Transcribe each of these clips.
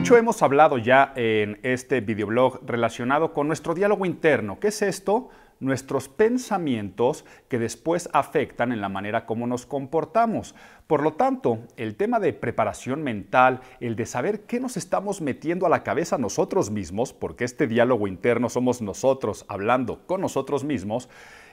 Mucho hemos hablado ya en este videoblog relacionado con nuestro diálogo interno. ¿Qué es esto? Nuestros pensamientos que después afectan en la manera como nos comportamos. Por lo tanto, el tema de preparación mental, el de saber qué nos estamos metiendo a la cabeza nosotros mismos, porque este diálogo interno somos nosotros hablando con nosotros mismos,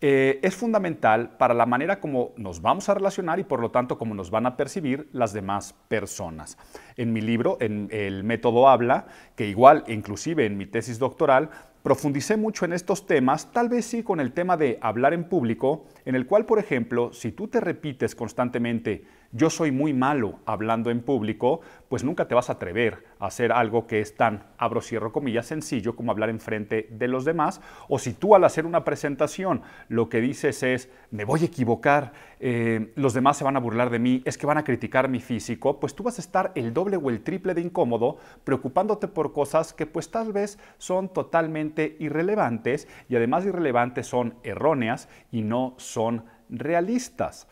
eh, es fundamental para la manera como nos vamos a relacionar y por lo tanto como nos van a percibir las demás personas. En mi libro, en el método habla, que igual inclusive en mi tesis doctoral, Profundicé mucho en estos temas, tal vez sí con el tema de hablar en público, en el cual, por ejemplo, si tú te repites constantemente, yo soy muy malo hablando en público, pues nunca te vas a atrever a hacer algo que es tan, abro, comillas, sencillo como hablar enfrente de los demás. O si tú al hacer una presentación lo que dices es, me voy a equivocar, eh, los demás se van a burlar de mí, es que van a criticar mi físico, pues tú vas a estar el doble o el triple de incómodo preocupándote por cosas que pues tal vez son totalmente irrelevantes y además irrelevantes son erróneas y no son realistas.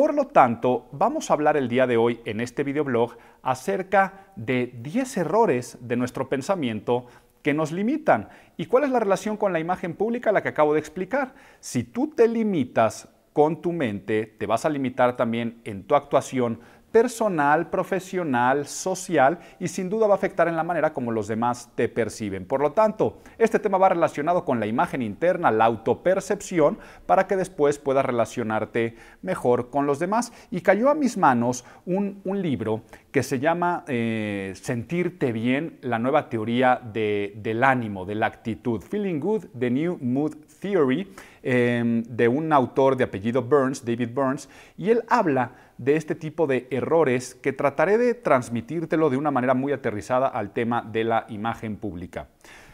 Por lo tanto, vamos a hablar el día de hoy en este videoblog acerca de 10 errores de nuestro pensamiento que nos limitan. ¿Y cuál es la relación con la imagen pública, la que acabo de explicar? Si tú te limitas con tu mente, te vas a limitar también en tu actuación, personal, profesional, social y sin duda va a afectar en la manera como los demás te perciben. Por lo tanto, este tema va relacionado con la imagen interna, la autopercepción, para que después puedas relacionarte mejor con los demás. Y cayó a mis manos un, un libro que se llama eh, Sentirte Bien, la nueva teoría del ánimo, de la actitud. Feeling Good, The New Mood Theory, em, de un autor de apellido Burns, David Burns, y él habla de este tipo de errores que trataré de transmitírtelo de una manera muy aterrizada al tema de la imagen pública.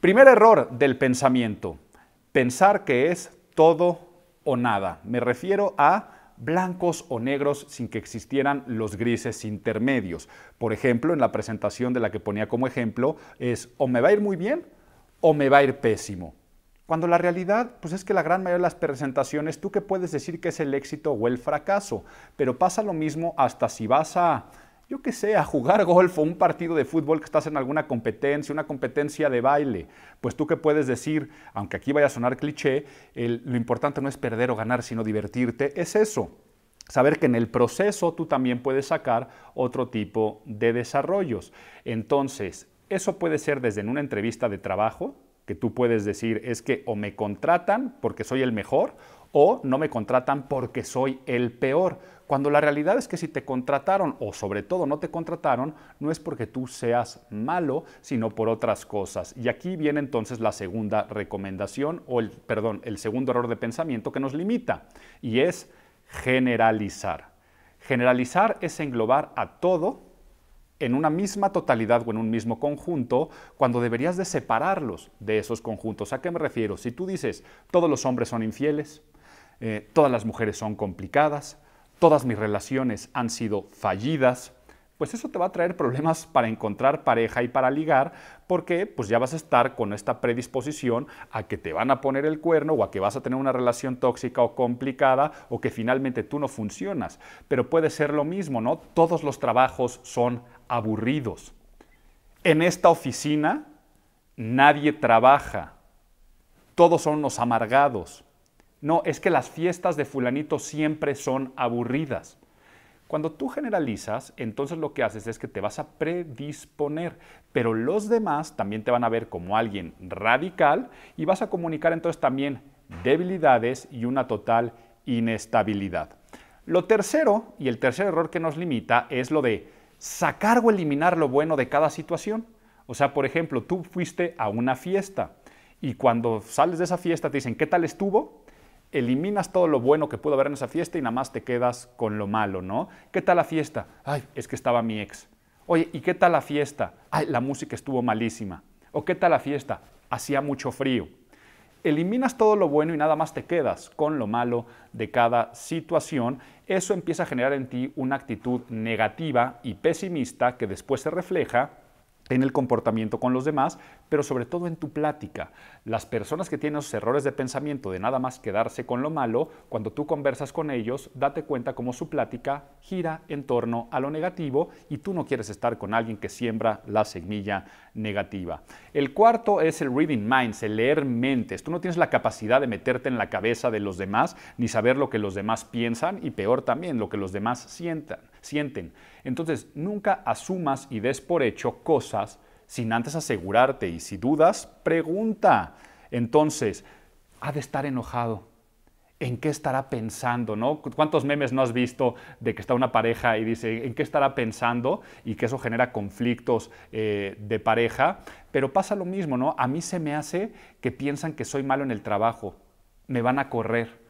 Primer error del pensamiento, pensar que es todo o nada. Me refiero a blancos o negros sin que existieran los grises intermedios. Por ejemplo, en la presentación de la que ponía como ejemplo es o me va a ir muy bien o me va a ir pésimo. Cuando la realidad, pues es que la gran mayoría de las presentaciones, tú que puedes decir que es el éxito o el fracaso, pero pasa lo mismo hasta si vas a yo qué sé, jugar golf o un partido de fútbol que estás en alguna competencia, una competencia de baile. Pues tú qué puedes decir, aunque aquí vaya a sonar cliché, lo importante no es perder o ganar, sino divertirte, es eso. Saber que en el proceso tú también puedes sacar otro tipo de desarrollos. Entonces, eso puede ser desde en una entrevista de trabajo, que tú puedes decir es que o me contratan porque soy el mejor o no me contratan porque soy el peor cuando la realidad es que si te contrataron o sobre todo no te contrataron, no es porque tú seas malo, sino por otras cosas. Y aquí viene entonces la segunda recomendación o el, perdón, el segundo error de pensamiento que nos limita y es generalizar. Generalizar es englobar a todo en una misma totalidad o en un mismo conjunto, cuando deberías de separarlos de esos conjuntos. ¿A qué me refiero? Si tú dices, todos los hombres son infieles, eh, todas las mujeres son complicadas, todas mis relaciones han sido fallidas, pues eso te va a traer problemas para encontrar pareja y para ligar, porque pues ya vas a estar con esta predisposición a que te van a poner el cuerno o a que vas a tener una relación tóxica o complicada o que finalmente tú no funcionas. Pero puede ser lo mismo, ¿no? Todos los trabajos son aburridos. En esta oficina nadie trabaja. Todos son los amargados. No, es que las fiestas de fulanito siempre son aburridas. Cuando tú generalizas, entonces lo que haces es que te vas a predisponer, pero los demás también te van a ver como alguien radical y vas a comunicar entonces también debilidades y una total inestabilidad. Lo tercero, y el tercer error que nos limita, es lo de sacar o eliminar lo bueno de cada situación. O sea, por ejemplo, tú fuiste a una fiesta y cuando sales de esa fiesta te dicen, ¿qué tal estuvo? eliminas todo lo bueno que pudo haber en esa fiesta y nada más te quedas con lo malo, ¿no? ¿Qué tal la fiesta? Ay, es que estaba mi ex. Oye, ¿y qué tal la fiesta? Ay, la música estuvo malísima. ¿O qué tal la fiesta? Hacía mucho frío. Eliminas todo lo bueno y nada más te quedas con lo malo de cada situación. Eso empieza a generar en ti una actitud negativa y pesimista que después se refleja en el comportamiento con los demás, pero sobre todo en tu plática. Las personas que tienen esos errores de pensamiento de nada más quedarse con lo malo, cuando tú conversas con ellos, date cuenta cómo su plática gira en torno a lo negativo y tú no quieres estar con alguien que siembra la semilla negativa. El cuarto es el reading minds, el leer mentes. Tú no tienes la capacidad de meterte en la cabeza de los demás, ni saber lo que los demás piensan y peor también, lo que los demás sientan, sienten. Entonces, nunca asumas y des por hecho cosas sin antes asegurarte y si dudas, pregunta. Entonces, ha de estar enojado. ¿En qué estará pensando? ¿no? ¿Cuántos memes no has visto de que está una pareja y dice en qué estará pensando? Y que eso genera conflictos eh, de pareja. Pero pasa lo mismo, ¿no? A mí se me hace que piensan que soy malo en el trabajo, me van a correr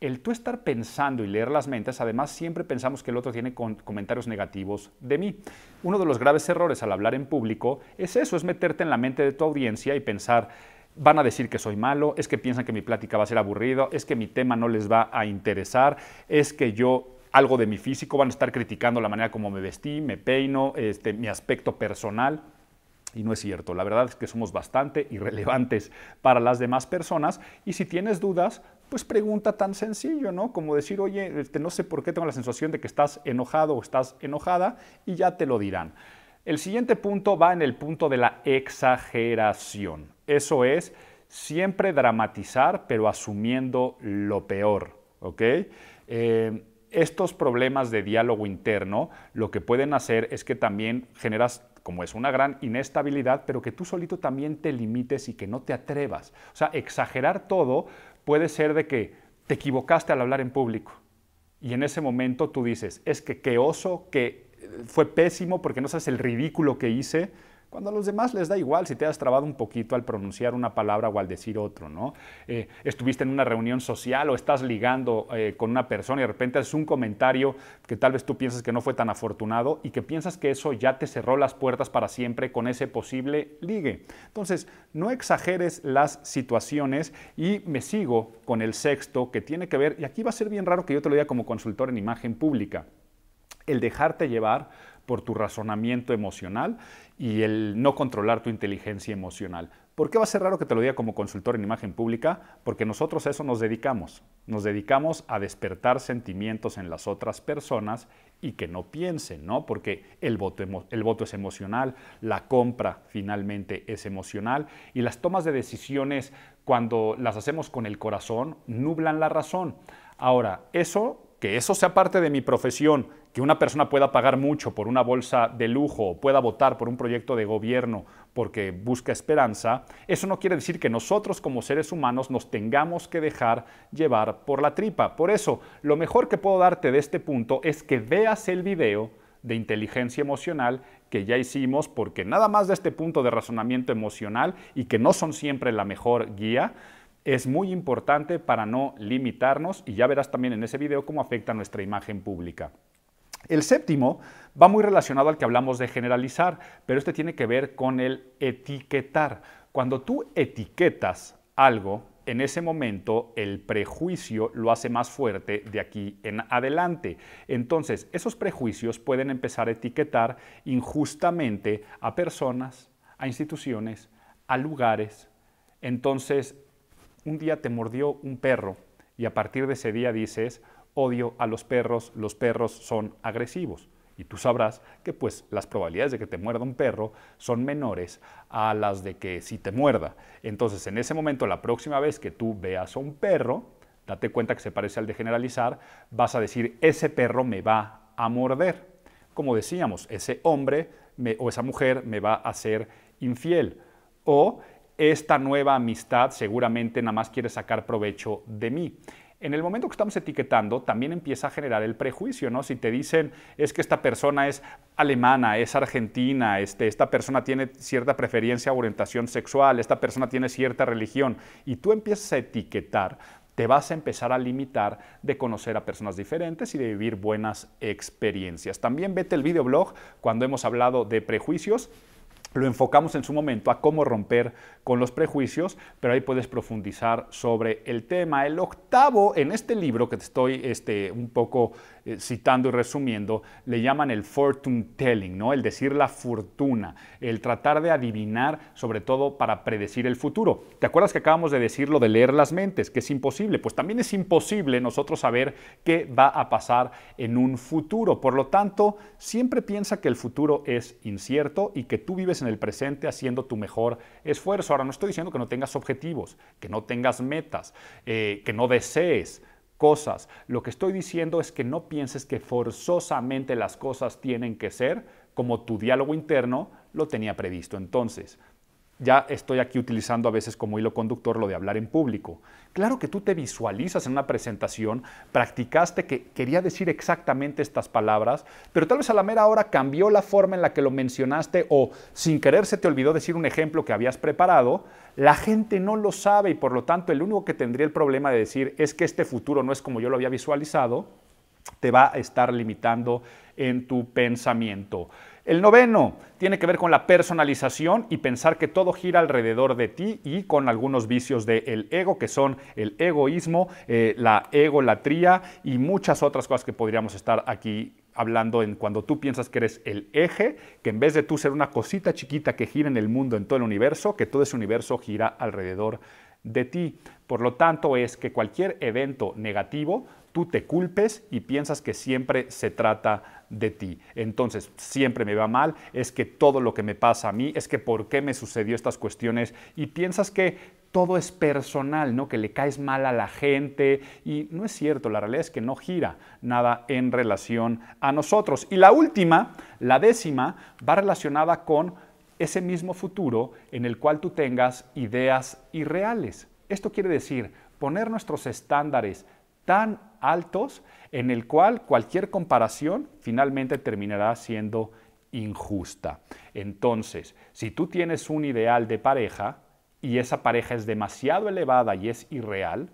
el tú estar pensando y leer las mentes, además siempre pensamos que el otro tiene comentarios negativos de mí. Uno de los graves errores al hablar en público es eso, es meterte en la mente de tu audiencia y pensar, van a decir que soy malo, es que piensan que mi plática va a ser aburrida, es que mi tema no les va a interesar, es que yo algo de mi físico, van a estar criticando la manera como me vestí, me peino, este, mi aspecto personal. Y no es cierto, la verdad es que somos bastante irrelevantes para las demás personas y si tienes dudas, pues pregunta tan sencillo, ¿no? Como decir, oye, este, no sé por qué tengo la sensación de que estás enojado o estás enojada y ya te lo dirán. El siguiente punto va en el punto de la exageración. Eso es siempre dramatizar, pero asumiendo lo peor, ¿ok? Eh, estos problemas de diálogo interno lo que pueden hacer es que también generas como es una gran inestabilidad, pero que tú solito también te limites y que no te atrevas. O sea, exagerar todo puede ser de que te equivocaste al hablar en público y en ese momento tú dices, es que qué oso, que fue pésimo porque no sabes el ridículo que hice cuando a los demás les da igual si te has trabado un poquito al pronunciar una palabra o al decir otro, ¿no? Eh, estuviste en una reunión social o estás ligando eh, con una persona y de repente haces un comentario que tal vez tú piensas que no fue tan afortunado y que piensas que eso ya te cerró las puertas para siempre con ese posible ligue. Entonces, no exageres las situaciones y me sigo con el sexto que tiene que ver, y aquí va a ser bien raro que yo te lo diga como consultor en imagen pública, el dejarte llevar por tu razonamiento emocional y el no controlar tu inteligencia emocional. ¿Por qué va a ser raro que te lo diga como consultor en imagen pública? Porque nosotros a eso nos dedicamos. Nos dedicamos a despertar sentimientos en las otras personas y que no piensen, ¿no? Porque el voto, el voto es emocional, la compra finalmente es emocional y las tomas de decisiones cuando las hacemos con el corazón nublan la razón. Ahora, eso que eso sea parte de mi profesión, que una persona pueda pagar mucho por una bolsa de lujo o pueda votar por un proyecto de gobierno porque busca esperanza, eso no quiere decir que nosotros como seres humanos nos tengamos que dejar llevar por la tripa. Por eso, lo mejor que puedo darte de este punto es que veas el video de inteligencia emocional que ya hicimos, porque nada más de este punto de razonamiento emocional y que no son siempre la mejor guía, es muy importante para no limitarnos y ya verás también en ese video cómo afecta nuestra imagen pública. El séptimo va muy relacionado al que hablamos de generalizar, pero este tiene que ver con el etiquetar. Cuando tú etiquetas algo, en ese momento el prejuicio lo hace más fuerte de aquí en adelante. Entonces, esos prejuicios pueden empezar a etiquetar injustamente a personas, a instituciones, a lugares. Entonces, un día te mordió un perro y a partir de ese día dices, odio a los perros, los perros son agresivos. Y tú sabrás que pues las probabilidades de que te muerda un perro son menores a las de que si te muerda. Entonces en ese momento, la próxima vez que tú veas a un perro, date cuenta que se parece al de generalizar, vas a decir, ese perro me va a morder. Como decíamos, ese hombre o esa mujer me va a ser infiel. O esta nueva amistad seguramente nada más quiere sacar provecho de mí. En el momento que estamos etiquetando, también empieza a generar el prejuicio, ¿no? Si te dicen, es que esta persona es alemana, es argentina, este, esta persona tiene cierta preferencia o orientación sexual, esta persona tiene cierta religión, y tú empiezas a etiquetar, te vas a empezar a limitar de conocer a personas diferentes y de vivir buenas experiencias. También vete el videoblog cuando hemos hablado de prejuicios lo enfocamos en su momento a cómo romper con los prejuicios, pero ahí puedes profundizar sobre el tema. El octavo, en este libro que te estoy este, un poco eh, citando y resumiendo, le llaman el fortune telling, ¿no? el decir la fortuna, el tratar de adivinar, sobre todo para predecir el futuro. ¿Te acuerdas que acabamos de decir lo de leer las mentes, que es imposible? Pues también es imposible nosotros saber qué va a pasar en un futuro. Por lo tanto, siempre piensa que el futuro es incierto y que tú vives en el presente haciendo tu mejor esfuerzo. Ahora, no estoy diciendo que no tengas objetivos, que no tengas metas, eh, que no desees cosas. Lo que estoy diciendo es que no pienses que forzosamente las cosas tienen que ser como tu diálogo interno lo tenía previsto. Entonces, ya estoy aquí utilizando a veces como hilo conductor lo de hablar en público. Claro que tú te visualizas en una presentación, practicaste que quería decir exactamente estas palabras, pero tal vez a la mera hora cambió la forma en la que lo mencionaste o sin querer se te olvidó decir un ejemplo que habías preparado, la gente no lo sabe y por lo tanto el único que tendría el problema de decir es que este futuro no es como yo lo había visualizado, te va a estar limitando en tu pensamiento. El noveno tiene que ver con la personalización y pensar que todo gira alrededor de ti y con algunos vicios del ego, que son el egoísmo, eh, la egolatría y muchas otras cosas que podríamos estar aquí hablando en cuando tú piensas que eres el eje, que en vez de tú ser una cosita chiquita que gira en el mundo, en todo el universo, que todo ese universo gira alrededor de de ti. Por lo tanto, es que cualquier evento negativo, tú te culpes y piensas que siempre se trata de ti. Entonces, siempre me va mal, es que todo lo que me pasa a mí, es que por qué me sucedió estas cuestiones y piensas que todo es personal, ¿no? Que le caes mal a la gente y no es cierto, la realidad es que no gira nada en relación a nosotros. Y la última, la décima, va relacionada con ese mismo futuro en el cual tú tengas ideas irreales. Esto quiere decir poner nuestros estándares tan altos en el cual cualquier comparación finalmente terminará siendo injusta. Entonces, si tú tienes un ideal de pareja y esa pareja es demasiado elevada y es irreal,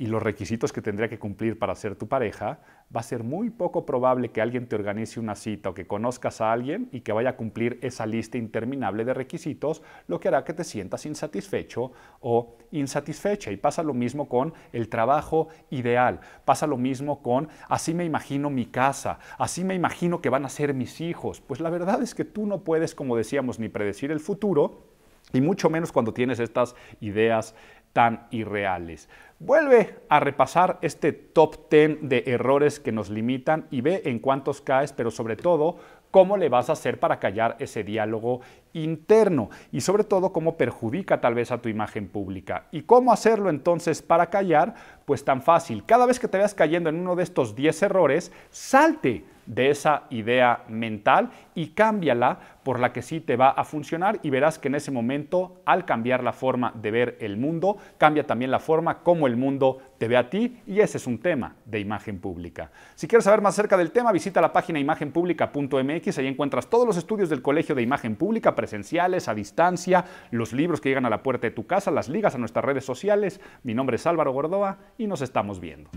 y los requisitos que tendría que cumplir para ser tu pareja, va a ser muy poco probable que alguien te organice una cita o que conozcas a alguien y que vaya a cumplir esa lista interminable de requisitos, lo que hará que te sientas insatisfecho o insatisfecha. Y pasa lo mismo con el trabajo ideal, pasa lo mismo con así me imagino mi casa, así me imagino que van a ser mis hijos. Pues la verdad es que tú no puedes, como decíamos, ni predecir el futuro, y mucho menos cuando tienes estas ideas tan irreales. Vuelve a repasar este top 10 de errores que nos limitan y ve en cuántos caes, pero sobre todo cómo le vas a hacer para callar ese diálogo interno y sobre todo cómo perjudica tal vez a tu imagen pública. ¿Y cómo hacerlo entonces para callar? Pues tan fácil. Cada vez que te veas cayendo en uno de estos 10 errores, salte de esa idea mental y cámbiala por la que sí te va a funcionar y verás que en ese momento, al cambiar la forma de ver el mundo, cambia también la forma como el mundo te ve a ti y ese es un tema de imagen pública. Si quieres saber más acerca del tema, visita la página imagenpublica.mx, ahí encuentras todos los estudios del Colegio de Imagen Pública, presenciales, a distancia, los libros que llegan a la puerta de tu casa, las ligas a nuestras redes sociales. Mi nombre es Álvaro Gordoa y nos estamos viendo.